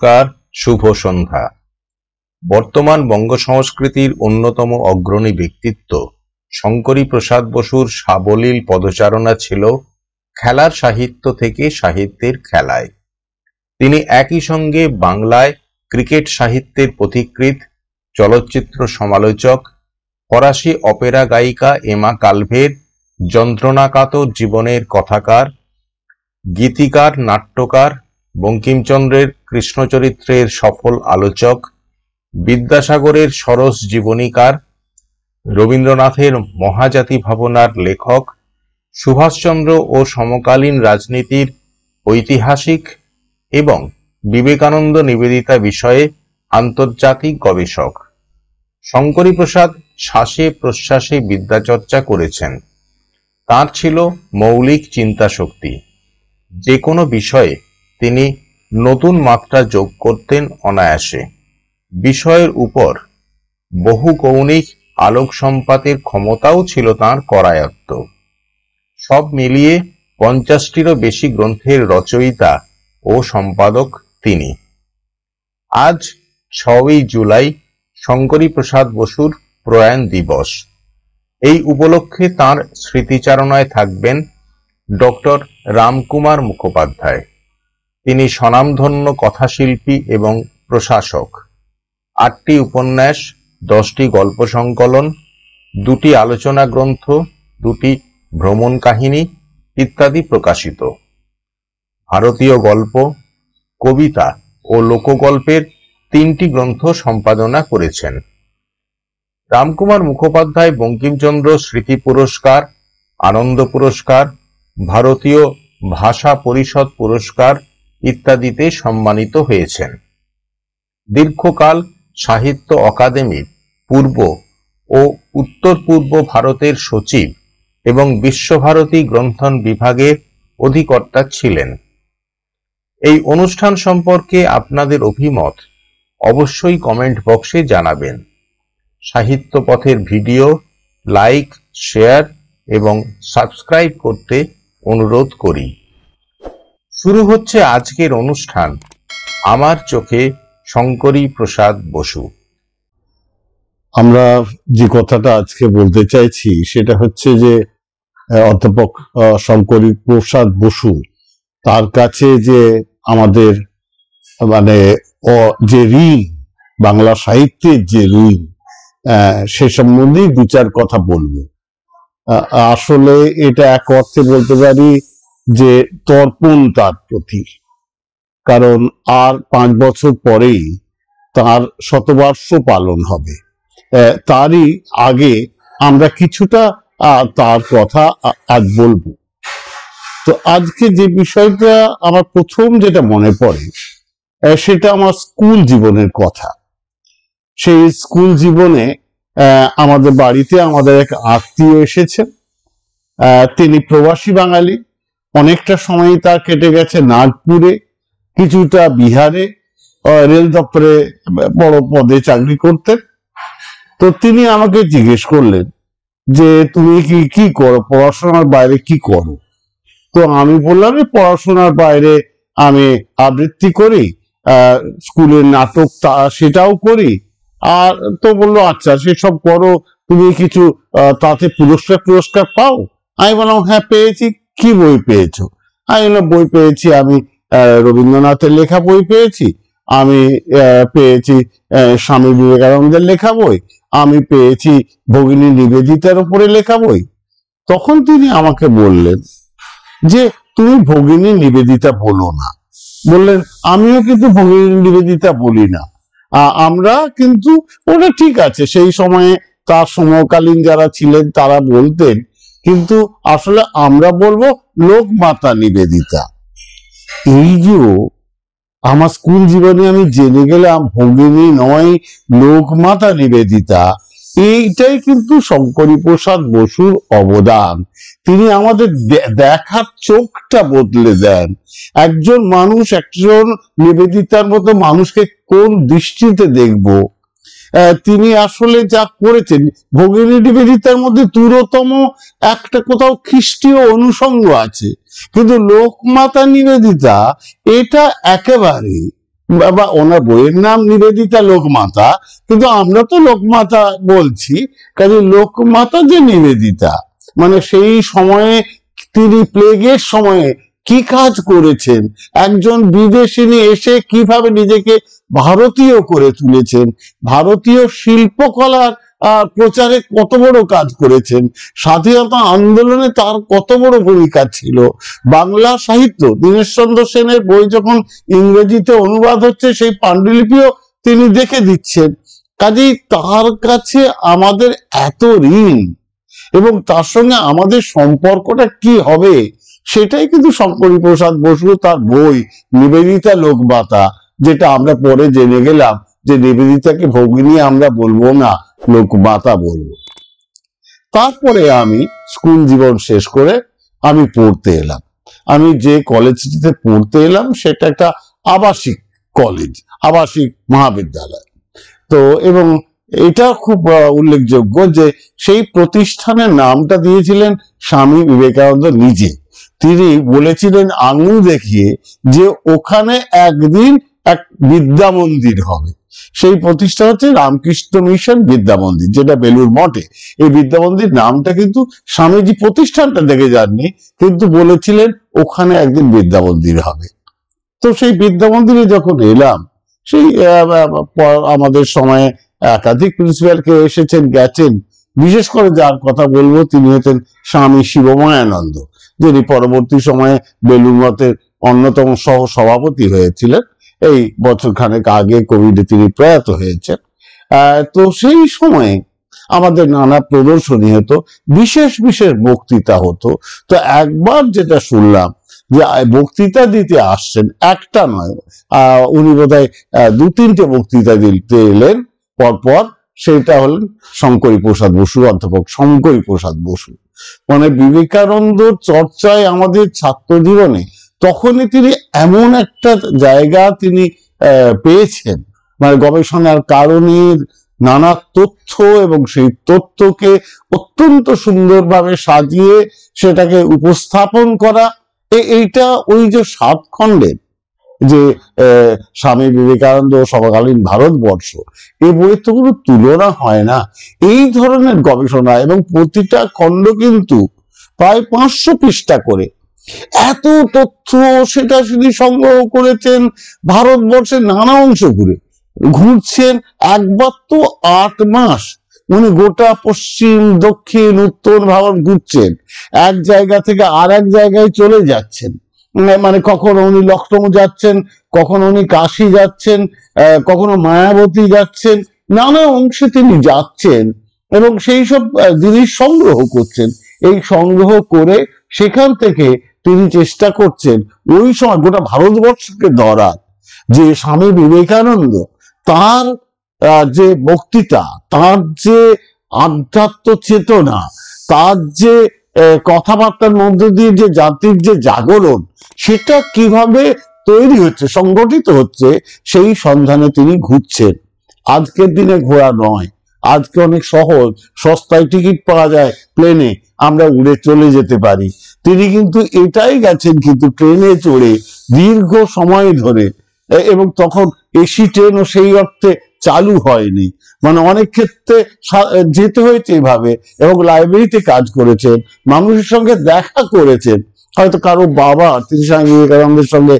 নমস্কার শুভ সন্ধ্যা বর্তমান বঙ্গ সংস্কৃতির অন্যতম অগ্রণী ব্যক্তিত্ব শঙ্করী প্রসাদ বসুর সাবলীল পদচারণা ছিল খেলার সাহিত্য থেকে সাহিত্যের খেলায় তিনি একই সঙ্গে বাংলায় ক্রিকেট সাহিত্যের পথিকৃত চলচ্চিত্র সমালোচক ফরাসি অপেরা গায়িকা এমা কালভের যন্ত্রণাকাত জীবনের কথাকার গীতিকার নাট্যকার বঙ্কিমচন্দ্রের কৃষ্ণচরিত্রের সফল আলোচক বিদ্যাসাগরের সরস জীবনীকার রবীন্দ্রনাথের মহাজাতি ভাবনার লেখক সুভাষচন্দ্র ও সমকালীন রাজনীতির ঐতিহাসিক এবং বিবেকানন্দ নিবেদিতা বিষয়ে আন্তর্জাতিক গবেষক শঙ্করী প্রসাদ শ্বাসে প্রশ্বাসে বিদ্যাচর্চা করেছেন তার ছিল মৌলিক চিন্তাশক্তি শক্তি যে কোনো বিষয়ে তিনি নতুন মাত্রা যোগ করতেন অনায়াসে বিষয়ের উপর বহু কৌণিক আলোক সম্পাতের ক্ষমতাও ছিল তাঁর করায়ত্ত সব মিলিয়ে পঞ্চাশটিরও বেশি গ্রন্থের রচয়িতা ও সম্পাদক তিনি আজ ছয়ই জুলাই শঙ্করী প্রসাদ বসুর প্রয়াণ দিবস এই উপলক্ষে তাঁর স্মৃতিচারণায় থাকবেন ডক্টর রামকুমার মুখোপাধ্যায় তিনি স্বনামধন্য কথাশিল্পী এবং প্রশাসক আটটি উপন্যাস দশটি গল্প সংকলন দুটি আলোচনা গ্রন্থ দুটি ভ্রমণ কাহিনী ইত্যাদি প্রকাশিত ভারতীয় গল্প কবিতা ও লোকগল্পের তিনটি গ্রন্থ সম্পাদনা করেছেন রামকুমার মুখোপাধ্যায় বঙ্কিমচন্দ্র স্মৃতি পুরস্কার আনন্দ পুরস্কার ভারতীয় ভাষা পরিষদ পুরস্কার ইত্যাদিতে সম্মানিত হয়েছেন দীর্ঘকাল সাহিত্য অকাদেমির পূর্ব ও উত্তর পূর্ব ভারতের সচিব এবং বিশ্বভারতী গ্রন্থন বিভাগের অধিকর্তা ছিলেন এই অনুষ্ঠান সম্পর্কে আপনাদের অভিমত অবশ্যই কমেন্ট বক্সে জানাবেন সাহিত্য পথের ভিডিও লাইক শেয়ার এবং সাবস্ক্রাইব করতে অনুরোধ করি শুরু হচ্ছে আজকের অনুষ্ঠান আমার চোখে শঙ্করী প্রসাদ বসু আমরা যে কথাটা আজকে বলতে চাইছি সেটা হচ্ছে যে অধ্যাপক শঙ্করী প্রসাদ বসু তার কাছে যে আমাদের মানে যে ঋণ বাংলা সাহিত্যের যে ঋণ সে সম্বন্ধেই দু চার কথা বলবো আসলে এটা এক অর্থে বলতে পারি যে তর্পণ তার প্রতি কারণ আর পাঁচ বছর পরেই তার শতবর্ষ পালন হবে তারই আগে আমরা কিছুটা তার কথা আজ বলবো তো আজকে যে বিষয়টা আমার প্রথম যেটা মনে পড়ে সেটা আমার স্কুল জীবনের কথা সেই স্কুল জীবনে আমাদের বাড়িতে আমাদের এক আত্মীয় এসেছেন তিনি প্রবাসী বাঙালি অনেকটা সময় তার কেটে গেছে নাগপুরে কিছুটা বিহারে রেল দপ্তরে বড় পদে চাকরি করতেন তো তিনি আমাকে জিজ্ঞেস করলেন যে তুমি কি কি করো পড়াশোনার বাইরে কি করো তো আমি বললাম যে পড়াশোনার বাইরে আমি আবৃত্তি করি স্কুলের নাটক তা সেটাও করি আর তো বললো আচ্ছা সেসব করো তুমি কিছু তাতে পুরস্কার পুরস্কার পাও আমি বললাম হ্যাঁ পেয়েছি কি বই পেয়েছো আমি বই পেয়েছি আমি রবীন্দ্রনাথের লেখা বই পেয়েছি আমি পেয়েছি স্বামী বিবেকানন্দের লেখা বই আমি পেয়েছি ভগিনী নিবেদিতার উপরে লেখা বই তখন তিনি আমাকে বললেন যে তুমি ভগিনী নিবেদিতা বলো না বললেন আমিও কিন্তু ভগিনী নিবেদিতা বলি না আমরা কিন্তু ওটা ঠিক আছে সেই সময়ে তার সমকালীন যারা ছিলেন তারা বলতেন কিন্তু আসলে আমরা বলবো লোক মাতা নিবেদিতা এই যে আমার স্কুল জীবনে আমি জেনে গেলাম ভগিনী নয় লোক মাতা নিবেদিতা এইটাই কিন্তু শঙ্করী প্রসাদ বসুর অবদান তিনি আমাদের দেখার চোখটা বদলে দেন একজন মানুষ একজন নিবেদিতার মতো মানুষকে কোন দৃষ্টিতে দেখবো তিনি আসলে যা করেছেন ভগিনী নিবেদিতার মধ্যে দূরতম একটা কোথাও খ্রিস্টীয় অনুষঙ্গ আছে কিন্তু লোকমাতা নিবেদিতা এটা একেবারে বা ওনার বইয়ের নাম নিবেদিতা লোকমাতা কিন্তু আমরা তো লোকমাতা বলছি কাজে লোকমাতা যে নিবেদিতা মানে সেই সময়ে তিনি প্লেগের সময়ে কি কাজ করেছেন একজন বিদেশিনী এসে কিভাবে নিজেকে ভারতীয় করে তুলেছেন ভারতীয় শিল্পকলার প্রচারে কত বড় কাজ করেছেন স্বাধীনতা আন্দোলনে তার কত বড় ভূমিকা ছিল বাংলা সাহিত্য দীনেশচন্দ্র সেনের বই যখন ইংরেজিতে অনুবাদ হচ্ছে সেই পাণ্ডুলিপিও তিনি দেখে দিচ্ছেন কাজেই তার কাছে আমাদের এত ঋণ এবং তার সঙ্গে আমাদের সম্পর্কটা কি হবে সেটাই কিন্তু শঙ্করী প্রসাদ বসু তার বই নিবেদিতা লোকবাতা যেটা আমরা পরে জেনে গেলাম যে নিবেদিতাকে ভগিনী আমরা বলবো না লোকবাতা বলবো তারপরে আমি স্কুল জীবন শেষ করে আমি পড়তে এলাম আমি যে কলেজটিতে পড়তে এলাম সেটা একটা আবাসিক কলেজ আবাসিক মহাবিদ্যালয় তো এবং এটা খুব উল্লেখযোগ্য যে সেই প্রতিষ্ঠানের নামটা দিয়েছিলেন স্বামী বিবেকানন্দ নিজে তিনি বলেছিলেন আঙুল দেখিয়ে যে ওখানে একদিন এক বিদ্যা মন্দির হবে সেই প্রতিষ্ঠা হচ্ছে রামকৃষ্ণ মিশন বিদ্যা মন্দির যেটা বেলুর মঠে এই বিদ্যা মন্দির নামটা কিন্তু স্বামীজি প্রতিষ্ঠানটা দেখে যাননি কিন্তু বলেছিলেন ওখানে একদিন বিদ্যা মন্দির হবে তো সেই বিদ্যা মন্দিরে যখন এলাম সেই আমাদের সময়ে একাধিক প্রিন্সিপাল কে এসেছেন গেছেন বিশেষ করে যার কথা বলবো তিনি হতেন স্বামী শিবময়ানন্দ যিনি পরবর্তী সময়ে বেলুন মতের অন্যতম সহ সভাপতি হয়েছিলেন এই বছর খানেক আগে কোভিডে তিনি প্রয়াত হয়েছেন তো সেই সময়ে আমাদের নানা প্রদর্শনী হতো বিশেষ বিশেষ বক্তৃতা হতো তো একবার যেটা শুনলাম যে বক্তৃতা দিতে আসছেন একটা নয় উনি বোধ হয় দু তিনটে বক্তৃতা দিতে এলেন পরপর সেটা হলেন শঙ্করী প্রসাদ বসু অধ্যাপক শঙ্করী প্রসাদ বসু মানে বিবেকানন্দ চর্চায় আমাদের ছাত্র জীবনে তখনই তিনি এমন একটা জায়গা তিনি পেয়েছেন মানে গবেষণার কারণে নানা তথ্য এবং সেই তথ্যকে অত্যন্ত সুন্দরভাবে সাজিয়ে সেটাকে উপস্থাপন করা এইটা ওই যে সাত খণ্ডের যে স্বামী বিবেকানন্দ সমকালীন ভারতবর্ষ এই বইয়ের তো কোনো তুলনা হয় না এই ধরনের গবেষণা এবং প্রতিটা খণ্ড কিন্তু প্রায় পাঁচশো পৃষ্ঠা করে এত তথ্য সেটা শুধু সংগ্রহ করেছেন ভারতবর্ষের নানা অংশ ঘুরে ঘুরছেন একবার তো আট মাস উনি গোটা পশ্চিম দক্ষিণ উত্তর ভারত ঘুরছেন এক জায়গা থেকে আর এক জায়গায় চলে যাচ্ছেন মানে কখনো উনি লক্ষ্ণৌ যাচ্ছেন কখনো উনি কাশি যাচ্ছেন কখনো মায়াবতী যাচ্ছেন নানা অংশে তিনি যাচ্ছেন এবং সেই সব জিনিস সংগ্রহ করছেন এই সংগ্রহ করে সেখান থেকে তিনি চেষ্টা করছেন ওই সময় গোটা ভারতবর্ষকে ধরার যে স্বামী বিবেকানন্দ তার যে বক্তৃতা তার যে আধ্যাত্ম চেতনা তার যে কথাবার্তার মধ্য দিয়ে যে জাতির যে জাগরণ সেটা কিভাবে তৈরি হচ্ছে সংগঠিত হচ্ছে সেই সন্ধানে তিনি ঘুরছেন আজকের দিনে ঘোরা নয় আজকে অনেক সহজ সস্তায় টিকিট পাওয়া যায় প্লেনে আমরা উড়ে চলে যেতে পারি তিনি কিন্তু এটাই গেছেন কিন্তু ট্রেনে চড়ে দীর্ঘ সময় ধরে এবং তখন এসি ট্রেনও সেই অর্থে চালু হয়নি মানে অনেক ক্ষেত্রে যেতে হয়েছে এভাবে এবং লাইব্রেরিতে কাজ করেছেন মানুষের সঙ্গে দেখা করেছেন হয়তো কারো বাবা তিনি স্বামী বিবেকানন্দের সঙ্গে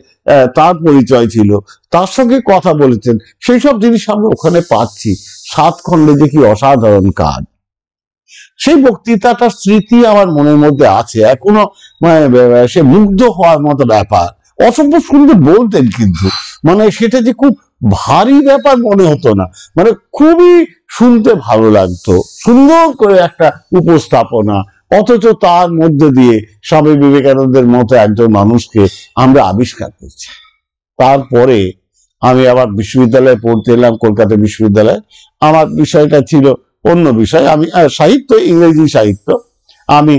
তার পরিচয় ছিল তার সঙ্গে কথা বলেছেন সেই সব জিনিস আমরা ওখানে পাচ্ছি সাত খণ্ডে দেখি অসাধারণ কাজ সেই বক্তৃতাটা স্মৃতি আমার মনের মধ্যে আছে এখনো মানে সে মুগ্ধ হওয়ার মতো ব্যাপার অসভ্য সুন্দর বলতেন কিন্তু মানে সেটা যে খুব ভারী ব্যাপার মনে হতো না মানে খুবই শুনতে ভালো লাগতো সুন্দর করে একটা উপস্থাপনা অথচ তার মধ্যে দিয়ে স্বামী বিবেকানন্দের মতো একজন মানুষকে আমরা আবিষ্কার করছি তারপরে আমি আবার বিশ্ববিদ্যালয়ে পড়তে এলাম কলকাতা বিশ্ববিদ্যালয়ে আমার বিষয়টা ছিল অন্য বিষয় আমি সাহিত্য ইংরেজি সাহিত্য আমি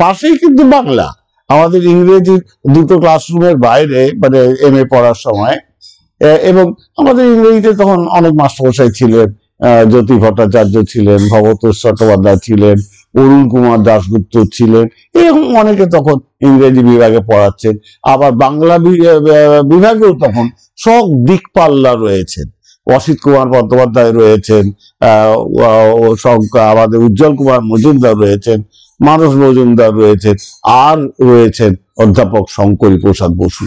পাশেই কিন্তু বাংলা আমাদের ইংরেজি দুটো ক্লাসরুমের বাইরে মানে এম এ পড়ার সময় এবং আমাদের ইংরেজিতে তখন অনেক মাস্টারমশাই ছিলেন জ্যোতি ভট্টাচার্য ছিলেন ভবতোষ চট্টোপাধ্যায় ছিলেন অরুণ কুমার দাশগুপ্ত ছিলেন এরকম অনেকে তখন ইংরেজি বিভাগে পড়াচ্ছেন আবার বাংলা বিভাগেও তখন সব দিকপাল্লা রয়েছেন অসিত কুমার বন্দ্যোপাধ্যায় রয়েছেন আমাদের উজ্জ্বল কুমার মজুমদার রয়েছেন মানস মজুমদার রয়েছেন আর রয়েছেন অধ্যাপক শঙ্করী প্রসাদ বসু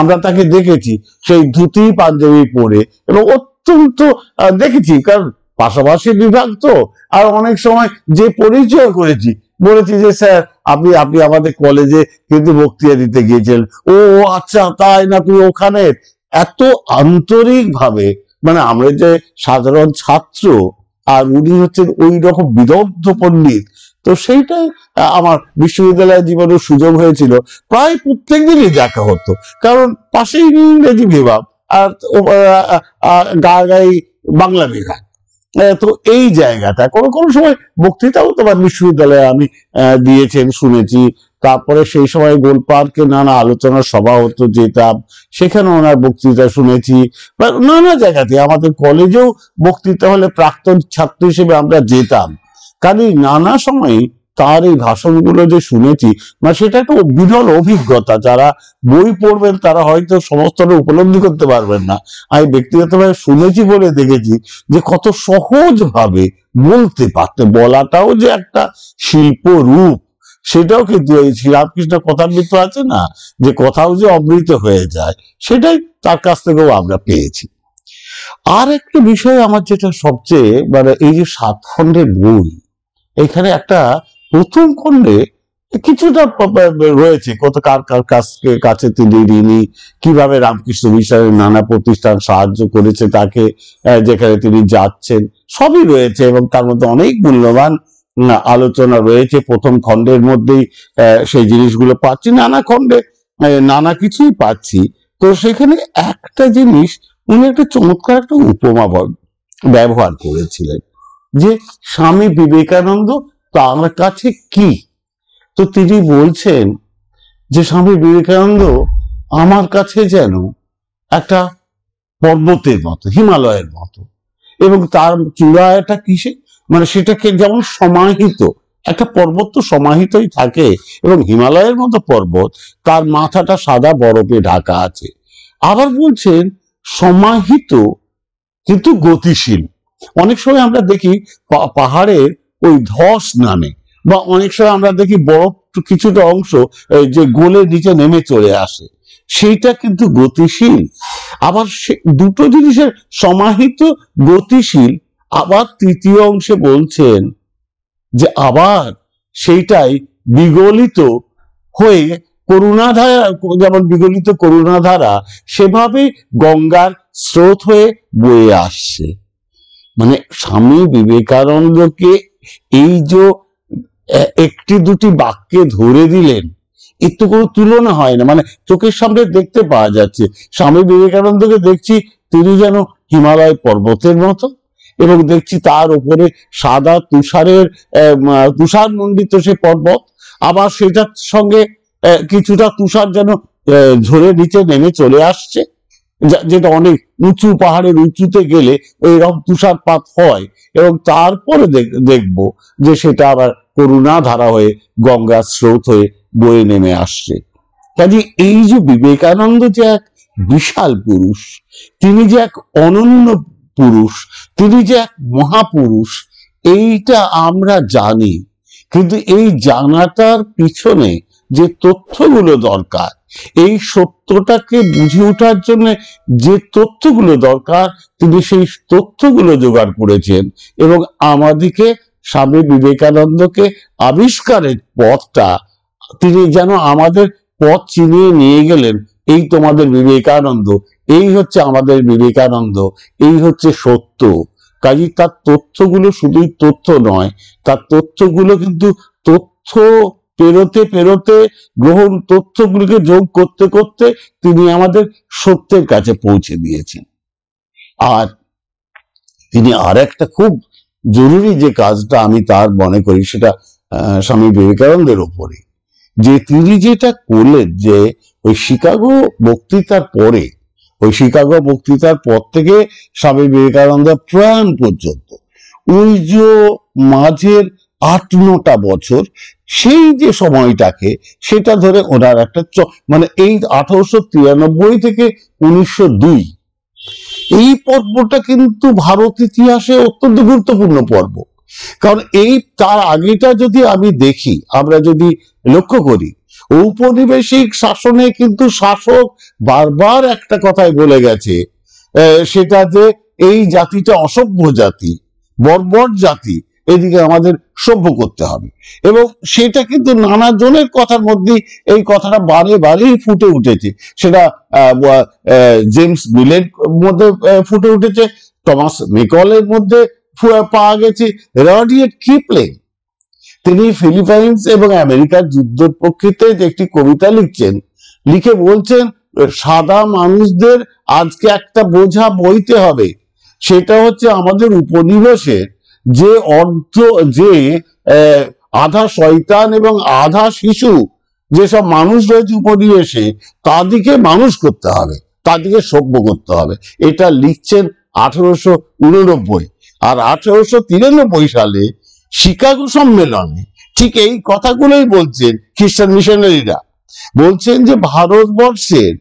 আমরা তাকে দেখেছি সেই ধুতি পাঞ্জাবি পরে এবং অত্যন্ত দেখেছি কারণ পাশাপাশি বিভাগ তো আর অনেক সময় যে পরিচয় করেছি বলেছি যে স্যার আপনি আপনি আমাদের কলেজে কিন্তু বক্তৃতা দিতে গিয়েছেন ও আচ্ছা তাই না তুই ওখানে এত আন্তরিক ভাবে মানে আমরা যে সাধারণ ছাত্র আর উনি হচ্ছেন ওই রকম বিদগ্ধ পণ্ডিত তো সেইটাই আমার বিশ্ববিদ্যালয় জীবনের সুযোগ হয়েছিল প্রায় প্রত্যেক দিনই দেখা হতো কারণ পাশেই ইংরেজি বিভাগ আর গা গাই বাংলা বিভাগ তো এই জায়গাটা কোনো কোনো সময় বক্তৃতাও তোমার বিশ্ববিদ্যালয়ে আমি দিয়েছেন শুনেছি তারপরে সেই সময় গোল পার্কে নানা আলোচনা সভা হতো যেতাম সেখানে ওনার বক্তৃতা শুনেছি বা নানা জায়গাতে আমাদের কলেজেও বক্তৃতা হলে প্রাক্তন ছাত্র হিসেবে আমরা যেতাম কাজে নানা সময়ে তার এই ভাষণগুলো যে শুনেছি মানে সেটা একটা বিরল অভিজ্ঞতা যারা বই পড়বেন তারা হয়তো সমস্তটা উপলব্ধি করতে পারবেন না আমি ব্যক্তিগতভাবে শুনেছি বলে দেখেছি যে কত সহজভাবে বলতে পারতে বলাটাও যে একটা শিল্প রূপ সেটাও কিন্তু এই শ্রীরামকৃষ্ণ কথামৃত আছে না যে কথাও যে অমৃত হয়ে যায় সেটাই তার কাছ থেকেও আমরা পেয়েছি আর একটা বিষয় আমার যেটা সবচেয়ে মানে এই যে সাত খণ্ডের বই এখানে একটা প্রথম খণ্ডে কিছুটা রয়েছে কত কার কার কাছে কাছে তিনি ঋণী কিভাবে রামকৃষ্ণ মিশনের নানা প্রতিষ্ঠান সাহায্য করেছে তাকে যেখানে তিনি যাচ্ছেন সবই রয়েছে এবং তার মধ্যে অনেক মূল্যবান আলোচনা রয়েছে প্রথম খণ্ডের মধ্যেই সেই জিনিসগুলো পাচ্ছি নানা খণ্ডে নানা কিছুই পাচ্ছি তো সেখানে একটা জিনিস উনি একটা চমৎকার একটা উপমা ব্যবহার করেছিলেন যে স্বামী বিবেকানন্দ তার কাছে কি তো তিনি বলছেন যে স্বামী বিবেকানন্দ আমার কাছে যেন একটা পর্বতের মতো হিমালয়ের মতো এবং তার চূড়াটা কিসে মানে সেটাকে যেমন সমাহিত একটা পর্বত তো সমাহিতই থাকে এবং হিমালয়ের মতো পর্বত তার মাথাটা সাদা বরফে ঢাকা আছে আবার বলছেন সমাহিত কিন্তু গতিশীল অনেক সময় আমরা দেখি পাহাড়ের ওই ধস নামে বা অনেক সময় আমরা দেখি বরফ কিছুটা অংশ যে গোলের নিচে নেমে চলে আসে সেইটা কিন্তু গতিশীল আবার দুটো জিনিসের সমাহিত গতিশীল আবার তৃতীয় অংশে বলছেন যে আবার সেইটাই বিগলিত হয়ে করুণাধারা যেমন বিগলিত করুণাধারা সেভাবে গঙ্গার স্রোত হয়ে বয়ে আসছে মানে স্বামী বিবেকানন্দকে এই যে একটি দুটি বাক্যে ধরে দিলেন এর তো কোনো তুলনা হয় না মানে চোখের সামনে দেখতে পাওয়া যাচ্ছে স্বামী বিবেকানন্দকে দেখছি তিনি যেন হিমালয় পর্বতের মতো এবং দেখছি তার উপরে সাদা তুষারের তুষার মন্ডিত সে পর্বত আবার সেটার সঙ্গে কিছুটা তুষার যেন ঝরে নিচে নেমে চলে আসছে যেটা অনেক উঁচু পাহাড়ের উঁচুতে গেলে রকম তুষারপাত হয় এবং তারপরে দেখব যে সেটা আবার করুণা ধারা হয়ে গঙ্গার স্রোত হয়ে বয়ে নেমে আসছে কাজে এই যে বিবেকানন্দ যে এক বিশাল পুরুষ তিনি যে এক অনন্য পুরুষ তিনি যে এক মহাপুরুষ এইটা আমরা জানি কিন্তু এই জানাটার পিছনে যে তথ্যগুলো দরকার এই সত্যটাকে বুঝে ওঠার জন্য যে তথ্যগুলো দরকার তিনি সেই তথ্যগুলো জোগাড় করেছেন এবং আমাদিকে স্বামী বিবেকানন্দকে আবিষ্কারের পথটা তিনি যেন আমাদের পথ চিনিয়ে নিয়ে গেলেন এই তোমাদের বিবেকানন্দ এই হচ্ছে আমাদের বিবেকানন্দ এই হচ্ছে সত্য কাজী তার তথ্যগুলো শুধুই তথ্য নয় তার তথ্যগুলো কিন্তু তথ্য পেরোতে পেরোতে গ্রহণ তথ্যগুলিকে যোগ করতে করতে তিনি আমাদের সত্যের কাছে পৌঁছে দিয়েছেন আর তিনি আর একটা খুব জরুরি যে কাজটা আমি তার মনে করি সেটা স্বামী বিবেকানন্দের ওপরে যে তিনি যেটা করলেন যে ওই শিকাগো বক্তৃতার পরে ওই শিকাগো বক্তৃতার পর থেকে স্বামী বিবেকানন্দ প্রাণ পর্যন্ত ওই যে মাঝের আট নটা বছর সেই যে সময়টাকে সেটা ধরে ওনার একটা মানে এই আঠারোশো তিরানব্বই থেকে উনিশশো দুই এই পর্বটা কিন্তু ভারত ইতিহাসে অত্যন্ত গুরুত্বপূর্ণ পর্ব কারণ এই তার আগেটা যদি আমি দেখি আমরা যদি লক্ষ্য করি ঔপনিবেশিক শাসনে কিন্তু শাসক বারবার একটা কথাই বলে গেছে সেটা যে এই জাতিটা অসভ্য জাতি বর্বর জাতি এদিকে আমাদের সভ্য করতে হবে এবং সেটা কিন্তু নানা জনের কথার মধ্যে এই কথাটা বারে বারেই ফুটে উঠেছে সেটা জেমস মিলের মধ্যে ফুটে উঠেছে টমাস মেকলের মধ্যে পাওয়া গেছে রডিয়েট কিপ্লেন তিনি ফিলিপাইন্স এবং আমেরিকার যুদ্ধের প্রকৃতে একটি কবিতা লিখছেন লিখে বলছেন সাদা মানুষদের আজকে একটা বোঝা বইতে হবে সেটা হচ্ছে আমাদের উপনিবেশের যে অর্ধ যে আধা শয়তান এবং আধা শিশু যেসব মানুষ রয়েছে উপনিবেশে দিকে মানুষ করতে হবে দিকে সভ্য করতে হবে এটা লিখছেন আঠারোশো উননব্বই আর আঠারোশো তিরানব্বই সালে শিকাগো সম্মেলনে ঠিক এই কথাগুলোই বলছেন খ্রিস্টান মিশনারিরা বলছেন যে ভারতবর্ষের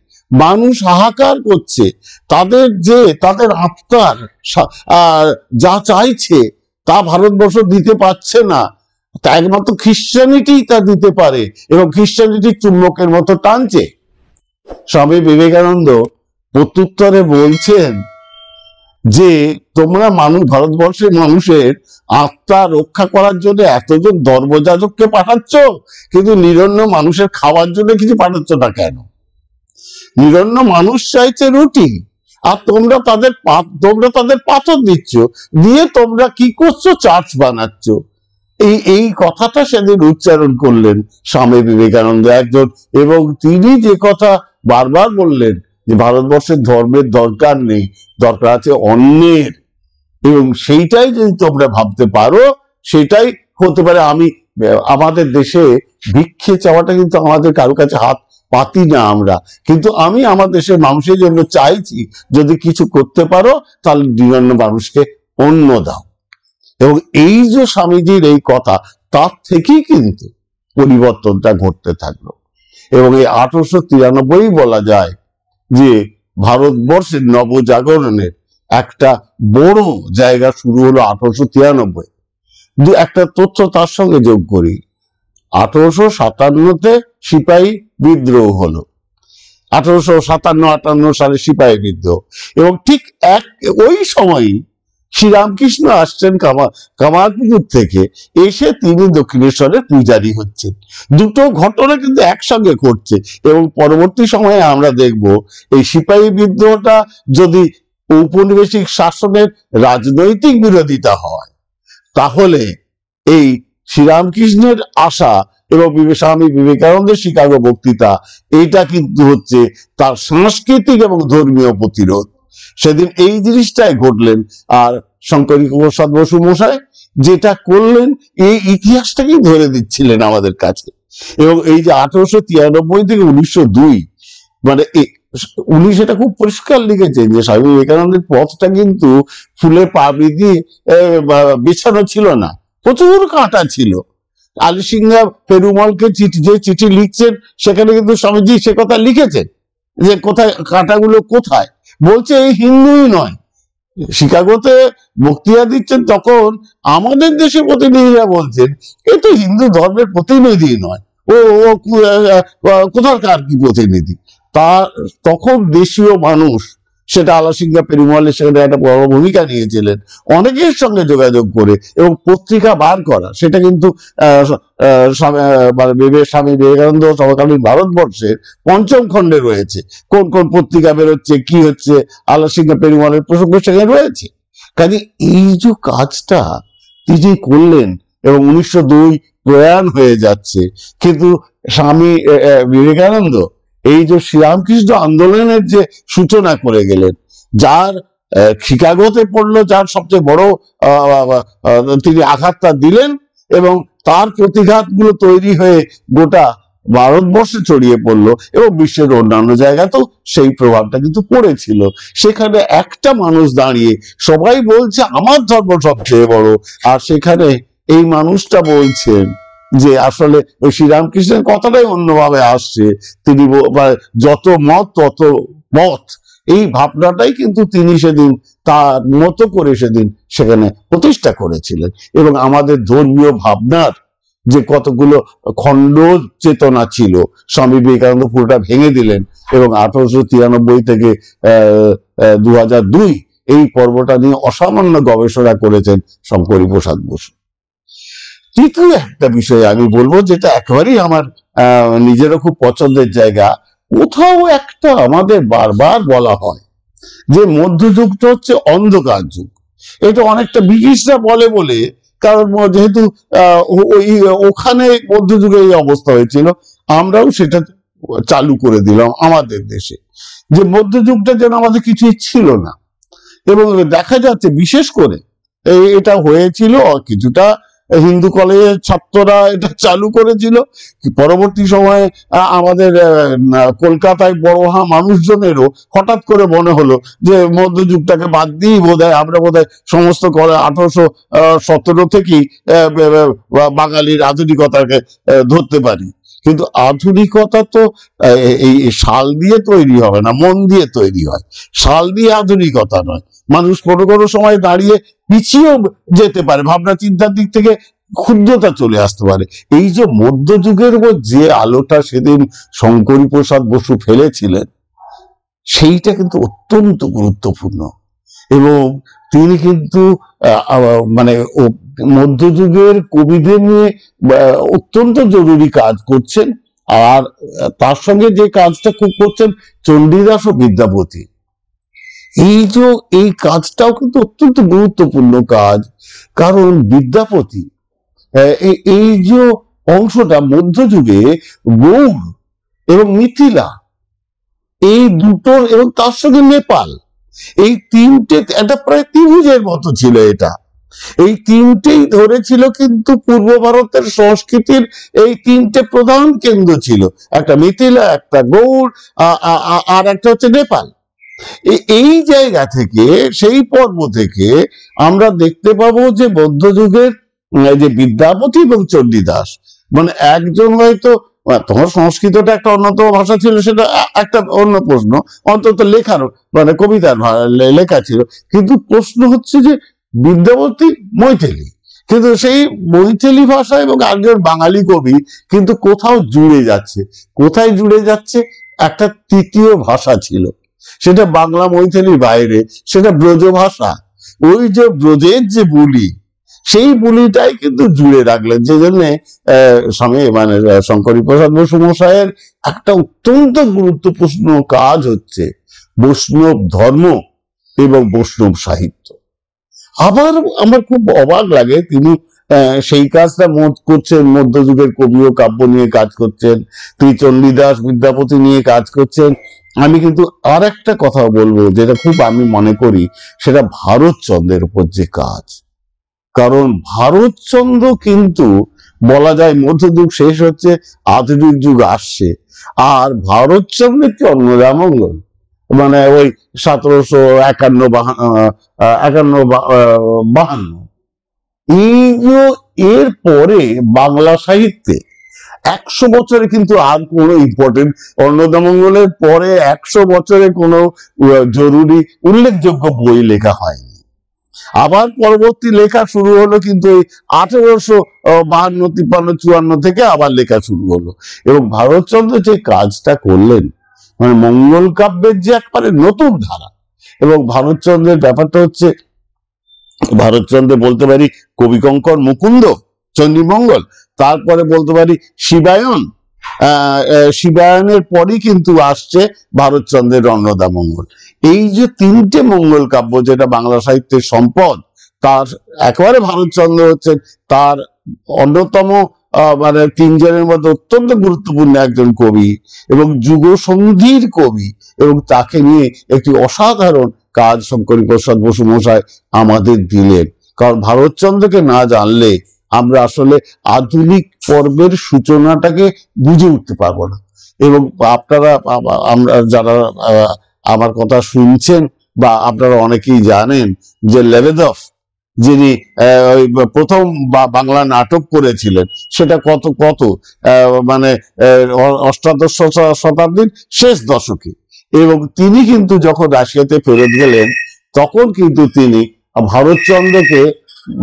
মানুষ হাহাকার করছে তাদের যে তাদের আত্মার যা চাইছে তা ভারতবর্ষ দিতে পারছে না তা একমাত্র খ্রিস্টানিটি তা দিতে পারে এবং খ্রিস্টানিটি চুম্বকের মতো টানছে স্বামী বিবেকানন্দ প্রত্যুত্তরে বলছেন যে তোমরা মানুষ ভারতবর্ষের মানুষের আত্মা রক্ষা করার জন্য এতজন দর্বযাজককে পাঠাচ্ছ কিন্তু নিরন্ন মানুষের খাওয়ার জন্য কিছু পাঠাচ্ছ না কেন নিরন্ন মানুষ চাইছে রুটি আর তোমরা তাদের তোমরা তাদের পাথর দিচ্ছ দিয়ে তোমরা কি করছো চার্চ বানাচ্ছ এই এই কথাটা সেদিন উচ্চারণ করলেন স্বামী বিবেকানন্দ একজন এবং তিনি যে কথা বারবার বললেন যে ভারতবর্ষের ধর্মের দরকার নেই দরকার আছে অন্যের এবং সেইটাই যদি তোমরা ভাবতে পারো সেটাই হতে পারে আমি আমাদের দেশে ভিক্ষে চাওয়াটা কিন্তু আমাদের কারো কাছে হাত পাতি না আমরা কিন্তু আমি আমার দেশের মানুষের জন্য চাইছি যদি কিছু করতে পারো তাহলে নিরন্ন মানুষকে অন্য দাও এবং এই যে স্বামীজির এই কথা তার থেকেই কিন্তু পরিবর্তনটা ঘটতে থাকলো এবং এই আঠারোশো তিরানব্বই বলা যায় যে ভারতবর্ষের নবজাগরণের একটা বড় জায়গা শুরু হলো আঠারোশো তিরানব্বই একটা তথ্য তার সঙ্গে যোগ করি আঠারোশো সাতান্নতে সিপাহী বিদ্রোহ হলো আঠারোশো সাতান্ন আটান্ন সালে সিপাহী বিদ্রোহ এবং ঠিক এক ওই সময়ই শ্রীরামকৃষ্ণ আসছেন কামা কামারপুকুর থেকে এসে তিনি দক্ষিণেশ্বরের পূজারি হচ্ছেন দুটো ঘটনা কিন্তু একসঙ্গে ঘটছে এবং পরবর্তী সময়ে আমরা দেখব এই সিপাহী বিদ্রোহটা যদি ঔপনিবেশিক শাসনের রাজনৈতিক বিরোধিতা হয় তাহলে এই শ্রীরামকৃষ্ণের আশা এবং স্বামী বিবেকানন্দের শিকাগো বক্তৃতা এটা কিন্তু হচ্ছে তার সাংস্কৃতিক এবং ধর্মীয় প্রতিরোধ সেদিন এই জিনিসটাই ঘটলেন আর শঙ্করী প্রসাদ বসু মশাই যেটা করলেন এই ইতিহাসটাকেই ধরে দিচ্ছিলেন আমাদের কাছে এবং এই যে আঠারোশো তিরানব্বই থেকে উনিশশো দুই মানে উনি সেটা খুব পরিষ্কার লিখেছেন যে স্বামী বিবেকানন্দের পথটা কিন্তু ফুলে পাবড়ি দিয়ে বিছানো ছিল না প্রচুর কাঁটা ছিল আলী সিংহা পেরুমলকে চিঠি যে চিঠি লিখছেন সেখানে কিন্তু স্বামীজি সে কথা লিখেছেন যে কোথায় কাঁটাগুলো কোথায় বলছে এই হিন্দুই নয় শিকাগোতে বক্তিয়া দিচ্ছেন তখন আমাদের দেশের প্রতিনিধিরা বলছেন এ তো হিন্দু ধর্মের প্রতিনিধি নয় ও ও কোথাকার কি প্রতিনিধি তা তখন দেশীয় মানুষ সেটা আলাসিঙ্গা পেরুমলের সেখানে একটা বড় ভূমিকা নিয়েছিলেন অনেকের সঙ্গে যোগাযোগ করে এবং পত্রিকা বার করা সেটা কিন্তু মানে স্বামী বিবেকানন্দ সমকালীন ভারতবর্ষের পঞ্চম খণ্ডে রয়েছে কোন কোন পত্রিকা বেরোচ্ছে কি হচ্ছে আলাসিঙ্গা পেরুমলের প্রসঙ্গ সেখানে রয়েছে কাজে এই যে কাজটা তিনি করলেন এবং উনিশশো দুই প্রয়াণ হয়ে যাচ্ছে কিন্তু স্বামী বিবেকানন্দ এই যে শ্রীরামকৃষ্ণ আন্দোলনের যে সূচনা করে গেলেন যার শিকাগোতে পড়লো যার সবচেয়ে বড় তিনি আঘাতটা দিলেন এবং তার প্রতিঘাত গুলো তৈরি হয়ে গোটা ভারতবর্ষে ছড়িয়ে পড়লো এবং বিশ্বের অন্যান্য জায়গাতেও সেই প্রভাবটা কিন্তু পড়েছিল সেখানে একটা মানুষ দাঁড়িয়ে সবাই বলছে আমার ধর্ম সবচেয়ে বড় আর সেখানে এই মানুষটা বলছেন যে আসলে ওই শ্রীরামকৃষ্ণের কথাটাই অন্যভাবে আসছে তিনি যত মত তত মত এই ভাবনাটাই কিন্তু তিনি সেদিন তার মতো করে সেদিন সেখানে প্রতিষ্ঠা করেছিলেন এবং আমাদের ধর্মীয় ভাবনার যে কতগুলো খণ্ড চেতনা ছিল স্বামী বিবেকানন্দ পুরোটা ভেঙে দিলেন এবং আঠারোশো তিরানব্বই থেকে দু এই পর্বটা নিয়ে অসামান্য গবেষণা করেছেন শঙ্করী প্রসাদ বসু তৃতীয় একটা বিষয় আমি বলবো যেটা একেবারেই আমার নিজেরও খুব পছন্দের জায়গা কোথাও একটা আমাদের বারবার বলা হয় যে মধ্যযুগটা হচ্ছে অন্ধকার যুগ এটা অনেকটা ব্রিটিশরা বলে বলে কারণ যেহেতু ওই ওখানে মধ্যযুগে এই অবস্থা হয়েছিল আমরাও সেটা চালু করে দিলাম আমাদের দেশে যে মধ্যযুগটা যেন আমাদের কিছুই ছিল না এবং দেখা যাচ্ছে বিশেষ করে এটা হয়েছিল কিছুটা হিন্দু কলেজের ছাত্ররা এটা চালু করেছিল পরবর্তী সময়ে আমাদের কলকাতায় বড়হা মানুষজনেরও হঠাৎ করে মনে হলো যে মধ্যযুগটাকে বাদ দিয়েই বোধ আমরা বোধ সমস্ত আঠারোশো সতেরো থেকেই বাঙালির আধুনিকতাকে ধরতে পারি কিন্তু আধুনিকতা তো এই শাল দিয়ে তৈরি হবে না মন দিয়ে তৈরি হয় শাল দিয়ে আধুনিকতা নয় মানুষ কোনো কোনো সময় দাঁড়িয়ে পিছিয়েও যেতে পারে ভাবনা চিন্তার দিক থেকে ক্ষুদ্রতা চলে আসতে পারে এই যে মধ্যযুগের উপর যে আলোটা সেদিন শঙ্করী প্রসাদ বসু ফেলেছিলেন সেইটা কিন্তু অত্যন্ত গুরুত্বপূর্ণ এবং তিনি কিন্তু মানে মধ্যযুগের কবিদের নিয়ে অত্যন্ত জরুরি কাজ করছেন আর তার সঙ্গে যে কাজটা খুব করছেন চণ্ডীদাস ও বিদ্যাপতি এই যে এই কাজটাও কিন্তু অত্যন্ত গুরুত্বপূর্ণ কাজ কারণ বিদ্যাপতি এই যে অংশটা মধ্যযুগে গৌর এবং মিথিলা এই দুটো এবং তার সঙ্গে নেপাল এই তিনটে একটা প্রায় ত্রিভুজের মতো ছিল এটা এই তিনটেই ধরেছিল কিন্তু পূর্ব ভারতের সংস্কৃতির এই তিনটে প্রধান কেন্দ্র ছিল একটা মিথিলা একটা গৌড় আর একটা হচ্ছে নেপাল এই জায়গা থেকে সেই পর্ব থেকে আমরা দেখতে পাবো যে বৌদ্ধ যুগের যে বিদ্যাপতি এবং চণ্ডীদাস মানে একজন হয়তো তোমার সংস্কৃতটা একটা অন্যতম ভাষা ছিল সেটা একটা অন্য প্রশ্ন অন্তত লেখার মানে কবিতার লেখা ছিল কিন্তু প্রশ্ন হচ্ছে যে বিদ্যাপতি মৈথেলি কিন্তু সেই মৈথিলি ভাষা এবং একজন বাঙালি কবি কিন্তু কোথাও জুড়ে যাচ্ছে কোথায় জুড়ে যাচ্ছে একটা তৃতীয় ভাষা ছিল সেটা বাংলা মৈথিলির বাইরে সেটা ব্রজ ভাষা ওই যে ব্রজের যে বুলি সেই বুলিটাই কিন্তু জুড়ে রাখলেন যে জন্যে স্বামী মানে শঙ্করী প্রসাদ বসু মশাইয়ের একটা অত্যন্ত গুরুত্বপূর্ণ কাজ হচ্ছে বৈষ্ণব ধর্ম এবং বৈষ্ণব সাহিত্য আবার আমার খুব অবাক লাগে তিনি সেই কাজটা মোট করছেন মধ্যযুগের কবি ও কাব্য নিয়ে কাজ করছেন তুই চণ্ডীদাস বিদ্যাপতি নিয়ে কাজ করছেন আমি কিন্তু আর একটা কথা বলবো যেটা খুব আমি মনে করি সেটা ভারতচন্দ্রের উপর যে কাজ কারণ ভারতচন্দ্র কিন্তু বলা যায় মধ্যযুগ শেষ হচ্ছে আধুনিক যুগ আসছে আর ভারতচন্দ্রের কি অন্নদামঙ্গল মানে ওই সতেরোশো একান্ন একান্ন বাহান্ন এই এর পরে বাংলা সাহিত্যে একশো বছরে কিন্তু আর ইম্পর্টেন্ট অন্নদামঙ্গলের পরে একশো বছরে কোনো জরুরি উল্লেখযোগ্য বই লেখা হয়নি আবার পরবর্তী লেখা শুরু হলো কিন্তু এই আঠেরোশো বাহান্ন তিপ্পান্ন চুয়ান্ন থেকে আবার লেখা শুরু হলো এবং ভারতচন্দ্র যে কাজটা করলেন মানে মঙ্গল কাব্যের যে একবারে নতুন ধারা এবং ভারতচন্দ্রের ব্যাপারটা হচ্ছে ভারতচন্দ্রে বলতে পারি কবিকঙ্কর মুকুন্দ চন্ডীমঙ্গল তারপরে বলতে পারি শিবায়ন শিবায়নের পরই কিন্তু আসছে ভারতচন্দ্রের অন্নদা মঙ্গল এই যে তিনটে মঙ্গল কাব্য যেটা বাংলা সাহিত্যের সম্পদ তার একেবারে ভারতচন্দ্র হচ্ছে তার অন্যতম মানে তিনজনের মধ্যে অত্যন্ত গুরুত্বপূর্ণ একজন কবি এবং যুগ সন্ধির কবি এবং তাকে নিয়ে একটি অসাধারণ কাজ শঙ্করী প্রসাদ বসু মশাই আমাদের দিলেন কারণ ভারতচন্দ্রকে না জানলে আমরা আসলে আধুনিক পর্বের সূচনাটাকে বুঝে উঠতে পারবো না এবং আপনারা আমরা যারা আমার কথা শুনছেন বা আপনারা অনেকেই জানেন যে লেভেদফ যিনি প্রথম বাংলা নাটক করেছিলেন সেটা কত কত মানে অষ্টাদশ শতাব্দীর শেষ দশকে এবং তিনি কিন্তু যখন রাশিয়াতে ফেরত গেলেন তখন কিন্তু তিনি ভারতচন্দ্রকে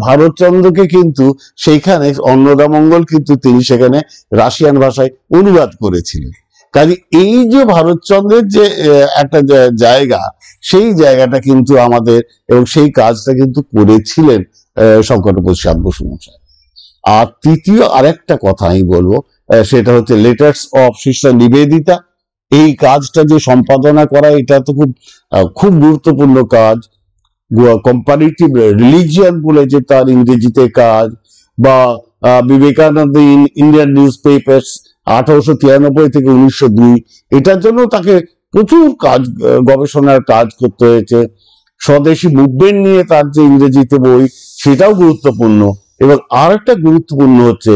ভারতচন্দ্রকে কিন্তু সেইখানে অন্নদামঙ্গল কিন্তু তিনি সেখানে রাশিয়ান ভাষায় অনুবাদ করেছিলেন কাজে এই যে ভারতচন্দ্রের যে একটা জায়গা সেই জায়গাটা কিন্তু আমাদের এবং সেই কাজটা কিন্তু করেছিলেন শঙ্করপুর শ্যাম বসু মশাই আর তৃতীয় আরেকটা কথা আমি বলবো সেটা হচ্ছে লেটার্স অফ সিস্টার নিবেদিতা এই কাজটা যে সম্পাদনা করা এটা তো খুব খুব গুরুত্বপূর্ণ কাজ কম্পারিটিভ রিলিজিয়ান বলে যে তার ইংরেজিতে কাজ বা বিবেকানন্দ ইন্ডিয়ান নিউজ পেপার আঠারোশো তিরানব্বই থেকে উনিশশো দুই এটার জন্য তাকে প্রচুর কাজ গবেষণার কাজ করতে হয়েছে স্বদেশী মুভমেন্ট নিয়ে তার যে ইংরেজিতে বই সেটাও গুরুত্বপূর্ণ এবং আর একটা গুরুত্বপূর্ণ হচ্ছে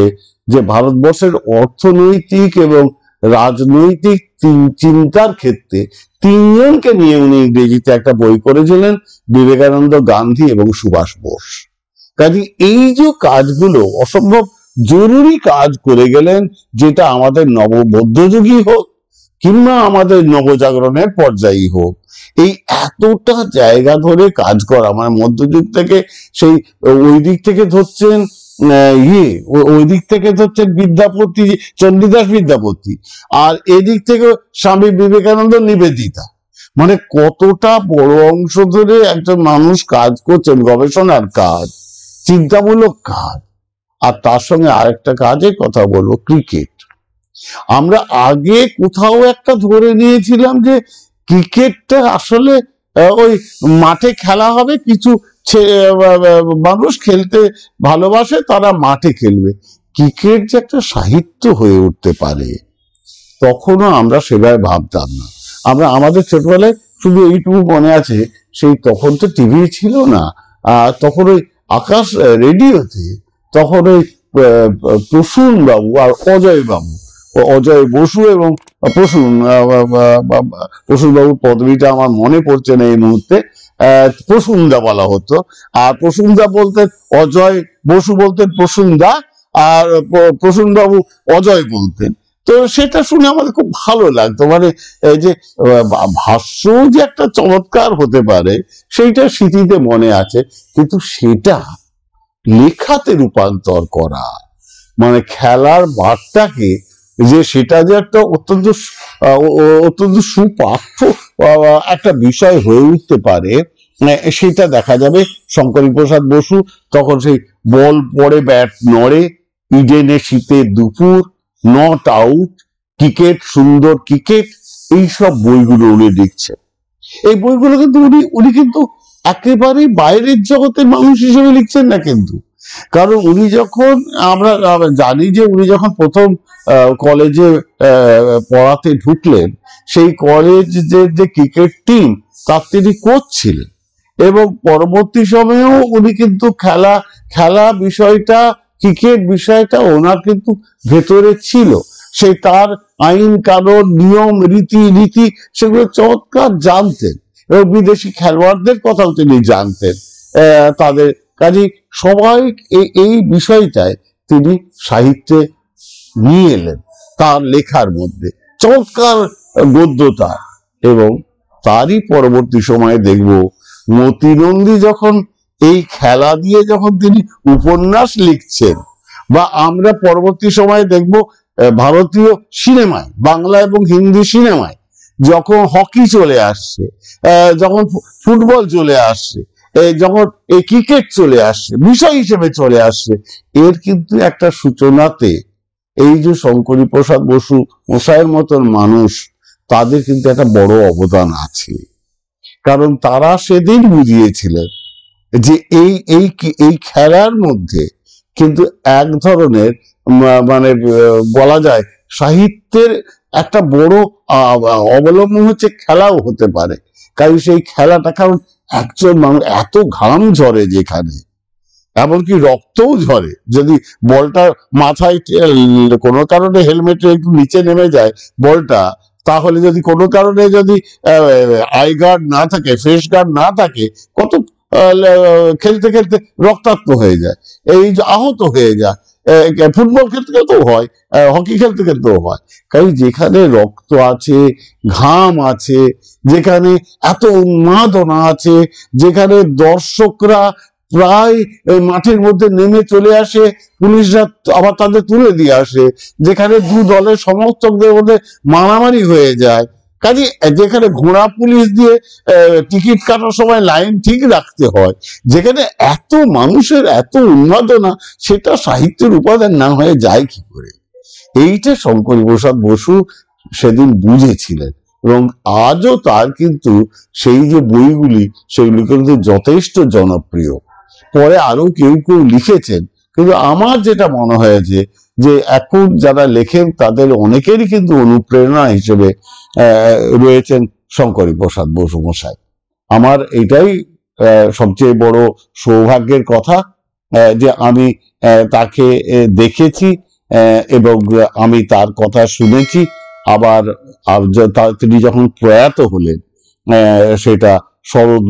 যে ভারতবর্ষের অর্থনৈতিক এবং রাজনৈতিক চিন্তার ক্ষেত্রে তিনজনকে নিয়ে উনি ইংরেজিতে একটা বই করেছিলেন বিবেকানন্দ গান্ধী এবং সুভাষ বোস কাজে এই যে কাজগুলো অসম্ভব জরুরি কাজ করে গেলেন যেটা আমাদের নববৌদ্ধযুগী হোক কিংবা আমাদের নবজাগরণের পর্যায়ই হোক এই এতটা জায়গা ধরে কাজ করা মানে মধ্যযুগ থেকে সেই ওই দিক থেকে ধরছেন ইয়ে ওই দিক থেকে ধরছেন বিদ্যাপতি চণ্ডীদাস বিদ্যাপতি আর এদিক থেকে স্বামী বিবেকানন্দ নিবেদিতা মানে কতটা বড় অংশ ধরে একজন মানুষ কাজ করছেন গবেষণার কাজ চিন্তামূলক কাজ আর তার সঙ্গে আরেকটা কাজে কথা বলবো ক্রিকেট আমরা আগে কোথাও একটা ধরে নিয়েছিলাম যে ক্রিকেটটা আসলে ওই মাঠে খেলা হবে কিছু মানুষ খেলতে ভালোবাসে তারা মাঠে খেলবে ক্রিকেট যে একটা সাহিত্য হয়ে উঠতে পারে তখনও আমরা সেভাবে ভাবতাম না আমরা আমাদের ছোটবেলায় শুধু এইটুকু মনে আছে সেই তখন তো টিভি ছিল না তখন ওই আকাশ রেডিওতে তখন ওই প্রসূন বাবু আর অজয় বাবু অজয় বসু এবং প্রসূন প্রসূন বাবুর পদবিটা আমার মনে পড়ছে না এই মুহূর্তে প্রসূনদা বলা হতো আর প্রসূনদা বলতেন অজয় বসু বলতেন প্রসুন্দা আর প্রসূন বাবু অজয় বলতেন তো সেটা শুনে আমাদের খুব ভালো লাগতো মানে এই যে ভাষ্য যে একটা চমৎকার হতে পারে সেইটা স্মৃতিতে মনে আছে কিন্তু সেটা লেখাতে রূপান্তর করা মানে খেলার মাঠটাকে যে সেটা যে একটা অত্যন্ত অত্যন্ত সুপাঠ্য একটা বিষয় হয়ে উঠতে পারে সেটা দেখা যাবে শঙ্করী প্রসাদ বসু তখন সেই বল পড়ে ব্যাট নড়ে ইডেনে শীতে দুপুর নট আউট ক্রিকেট সুন্দর ক্রিকেট এইসব বইগুলো উনি লিখছেন এই বইগুলো কিন্তু উনি উনি কিন্তু একেবারে বাইরের জগতের মানুষ হিসেবে লিখছেন না কিন্তু কারণ উনি যখন আমরা জানি যে উনি যখন প্রথম কলেজে পড়াতে ঢুকলেন সেই কলেজ যে ক্রিকেট টিম তার তিনি কোচ ছিলেন এবং পরবর্তী সময়েও উনি কিন্তু খেলা খেলা বিষয়টা ক্রিকেট বিষয়টা ওনার কিন্তু ভেতরে ছিল সেই তার আইন কানুন নিয়ম রীতি নীতি সেগুলো চমৎকার জানতেন এবং বিদেশি খেলোয়াড়দের কথাও তিনি জানতেন তাদের কাজে সবাই এই বিষয়টায় তিনি সাহিত্যে নিয়ে এলেন তার লেখার মধ্যে চমৎকার গদ্যতা এবং তারই পরবর্তী সময়ে দেখব মতিনন্দী যখন এই খেলা দিয়ে যখন তিনি উপন্যাস লিখছেন বা আমরা পরবর্তী সময়ে দেখব ভারতীয় সিনেমায় বাংলা এবং হিন্দি সিনেমায় যখন হকি চলে আসছে যখন ফুটবল চলে আসছে যখন এই ক্রিকেট চলে আসছে বিষয় হিসেবে চলে আসছে এর কিন্তু একটা সূচনাতে এই যে শঙ্করী প্রসাদ বসু মশাইয়ের মতন মানুষ তাদের কিন্তু একটা বড় অবদান আছে কারণ তারা সেদিন বুঝিয়েছিলেন যে এই এই এই খেলার মধ্যে কিন্তু এক ধরনের মানে বলা যায় সাহিত্যের একটা বড় অবলম্বন হচ্ছে খেলাও হতে পারে কারণ সেই খেলাটা কারণ একজন মানুষ এত ঘাম ঝরে যেখানে এমনকি রক্তও ঝরে যদি বলটা মাথায় কোনো কারণে হেলমেটের একটু নিচে নেমে যায় বলটা তাহলে যদি কোনো কারণে যদি আই গার্ড না থাকে ফেস গার্ড না থাকে কত খেলতে খেলতে রক্তাক্ত হয়ে যায় এই আহত হয়ে যায় ফুটবল খেলতে খেলতেও হয় হকি খেলতে খেলতেও হয় কারণ যেখানে রক্ত আছে ঘাম আছে যেখানে এত উন্মাদনা আছে যেখানে দর্শকরা প্রায় মাঠের মধ্যে নেমে চলে আসে পুলিশরা আবার তাদের তুলে দিয়ে আসে যেখানে দু দলের সমর্থকদের মধ্যে মারামারি হয়ে যায় কাজে যেখানে ঘোড়া পুলিশ দিয়ে টিকিট কাটার সময় লাইন ঠিক রাখতে হয় যেখানে এত মানুষের এত উন্মাদনা সেটা সাহিত্যের উপাদান না হয়ে যায় কি করে এইটা শঙ্কর প্রসাদ বসু সেদিন বুঝেছিলেন এবং আজও তার কিন্তু সেই যে বইগুলি সেগুলি কিন্তু যথেষ্ট জনপ্রিয় পরে আরো কেউ কেউ লিখেছেন কিন্তু আমার যেটা মনে হয়েছে যে এখন যারা লেখেন তাদের অনেকেরই কিন্তু অনুপ্রেরণা হিসেবে রয়েছেন শঙ্করী প্রসাদ বসু মশাই আমার এটাই সবচেয়ে বড় সৌভাগ্যের কথা যে আমি তাকে দেখেছি এবং আমি তার কথা শুনেছি আবার তিনি যখন প্রয়াত হলেন সেটা শরৎ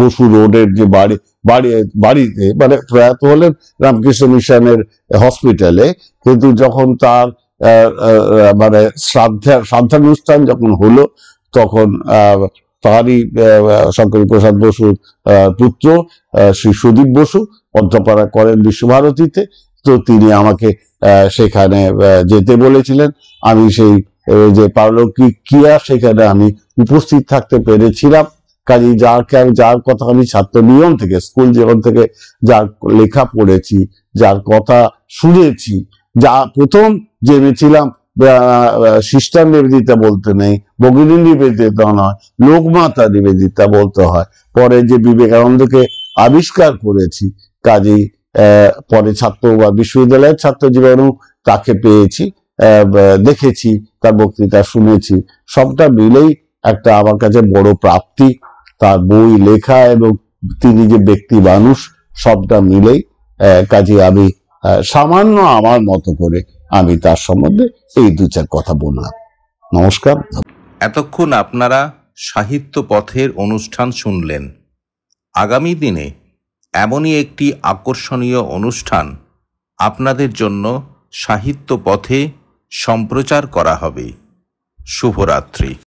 বসু রোডের যে বাড়ি বাড়ি বাড়িতে মানে প্রয়াত হলেন রামকৃষ্ণ মিশনের হসপিটালে কিন্তু যখন তার মানে শ্রাদ্ধা শ্রাদ্ধানুষ্ঠান যখন হলো তখন তারই শঙ্করী প্রসাদ বসুর পুত্র শ্রী সুদীপ বসু অধ্যাপনা করেন বিশ্বভারতীতে তো তিনি আমাকে সেখানে যেতে বলেছিলেন আমি সেই যে পারলৌকিক ক্রিয়া সেখানে আমি উপস্থিত থাকতে পেরেছিলাম কাজে যার যার কথা আমি ছাত্র নিয়ম থেকে স্কুল জীবন থেকে যার লেখা পড়েছি যার কথা শুনেছি যা প্রথম জেনেছিলাম সিস্টার নিবেদিতা বলতে নেই ভগিনী নিবেদিতা নয় লোকমাতা নিবেদিতা বলতে হয় পরে যে বিবেকানন্দকে আবিষ্কার করেছি কাজেই পরে ছাত্র বা বিশ্ববিদ্যালয়ের ছাত্র জীবনেও তাকে পেয়েছি দেখেছি তার বক্তৃতা শুনেছি সবটা মিলেই একটা আমার কাছে বড় প্রাপ্তি তার বই লেখা এবং তিনি যে ব্যক্তি মানুষ সবটা মিলেই কাজে আমি সামান্য আমার মতো করে আমি তার সম্বন্ধে এই দু চার কথা বললাম নমস্কার এতক্ষণ আপনারা সাহিত্য পথের অনুষ্ঠান শুনলেন আগামী দিনে এমনই একটি আকর্ষণীয় অনুষ্ঠান আপনাদের জন্য সাহিত্য পথে সম্প্রচার করা হবে শুভরাত্রি